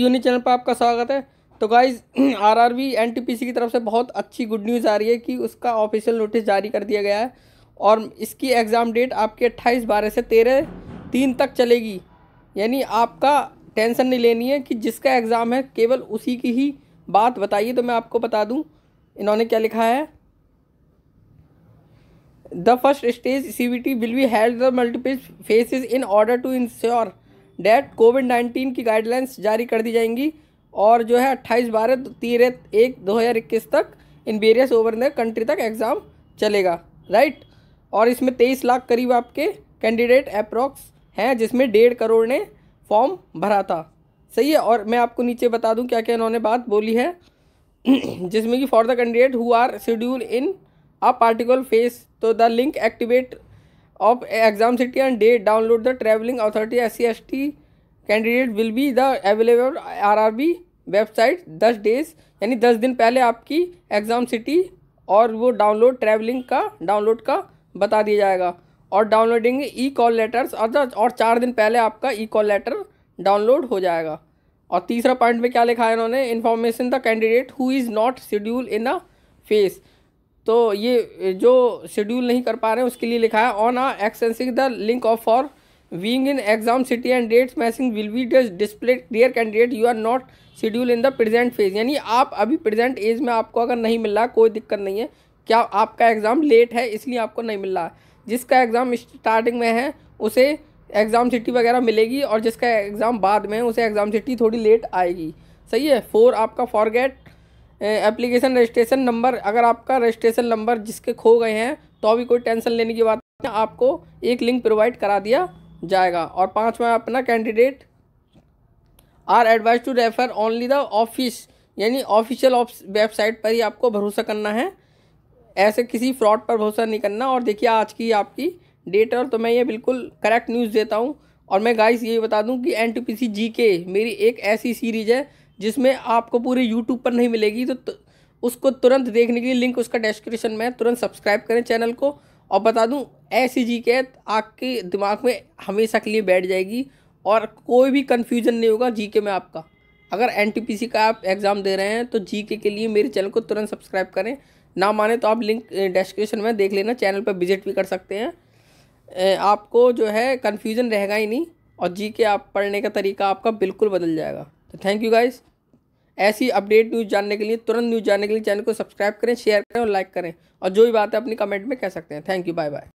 uni channel पर आपका स्वागत है तो गाइज आरआरबी एनटीपीसी की तरफ से बहुत अच्छी गुड न्यूज़ आ रही है कि उसका ऑफिशियल नोटिस जारी कर दिया गया है और इसकी एग्ज़ाम डेट आपकी अट्ठाईस बारह से तेरह तीन तक चलेगी यानी आपका टेंशन नहीं लेनी है कि जिसका एग्ज़ाम है केवल उसी की ही बात बताइए तो मैं आपको बता दूँ इन्होंने क्या लिखा है the first stage C will be held the multiple phases in order to ensure that COVID nineteen की गाइडलाइंस जारी कर दी जाएंगी और जो है अट्ठाईस बारह तेरह एक दो हज़ार इक्कीस तक in various over the country तक एग्ज़ाम चलेगा राइट और इसमें तेईस लाख करीब आपके कैंडिडेट अप्रॉक्स हैं जिसमें डेढ़ करोड़ ने फॉर्म भरा था सही है और मैं आपको नीचे बता दूं क्या क्या इन्होंने बात बोली है जिसमें कि for the candidate who are scheduled in a particular phase तो the link activate of exam and date download the travelling authority S C S T candidate will be the available R R B website दस days यानी दस दिन पहले आपकी exam city और वो download travelling का डाउनलोड का बता दिया जाएगा और डाउनलोडिंग ई कॉल लेटर्स और चार दिन पहले आपका ई कॉल लेटर डाउनलोड हो जाएगा और तीसरा पॉइंट में क्या लिखा है इन्होंने information the candidate who is not scheduled in a phase तो ये जो शेड्यूल नहीं कर पा रहे हैं उसके लिए लिखा है on a accessing the link of for wing in exam city and dates message will be display dear candidate you are not scheduled in the present phase यानी आप अभी प्रेजेंट एज में आपको अगर नहीं मिल रहा कोई दिक्कत नहीं है क्या आपका एग्ज़ाम लेट है इसलिए आपको नहीं मिल रहा जिसका एग्ज़ाम स्टार्टिंग में है उसे एग्ज़ाम सिटी वगैरह मिलेगी और जिसका एग्ज़ाम बाद में है उसे एग्ज़ाम सिटी थोड़ी लेट आएगी सही है फोर आपका फॉरगेट एप्लीकेशन रजिस्ट्रेशन नंबर अगर आपका रजिस्ट्रेशन नंबर जिसके खो गए हैं तो अभी कोई टेंशन लेने की बात नहीं आपको एक लिंक प्रोवाइड करा दिया जाएगा और पाँचवा अपना candidate are advise to refer only the office यानी ऑफिशियल वेबसाइट पर ही आपको भरोसा करना है ऐसे किसी फ्रॉड पर भरोसा नहीं करना और देखिए आज की आपकी डेट और तो मैं ये बिल्कुल करेक्ट न्यूज़ देता हूँ और मैं गाइस ये बता दूँ कि एन टी पी सी जी के मेरी एक ऐसी सीरीज है जिसमें आपको पूरी यूट्यूब पर नहीं मिलेगी तो, तो उसको तुरंत देखने के लिए लिंक उसका डिस्क्रिप्शन में तुरंत सब्सक्राइब करें चैनल को और बता दूं ऐसी जी के आपके दिमाग में हमेशा के लिए बैठ जाएगी और कोई भी कन्फ्यूजन नहीं होगा जी के में आपका अगर एन का आप एग्ज़ाम दे रहे हैं तो जी के लिए मेरे चैनल को तुरंत सब्सक्राइब करें ना माने तो आप लिंक डिस्क्रिप्शन में देख लेना चैनल पर विजिट भी कर सकते हैं आपको जो है कन्फ्यूज़न रहेगा ही नहीं और जी के आप पढ़ने का तरीका आपका बिल्कुल बदल जाएगा तो थैंक यू गाइज़ ऐसी अपडेट न्यूज़ जानने के लिए तुरंत न्यूज़ जानने के लिए चैनल को सब्सक्राइब करें शेयर करें और लाइक करें और जो भी बात है अपनी कमेंट में कह सकते हैं थैंक यू बाय बाय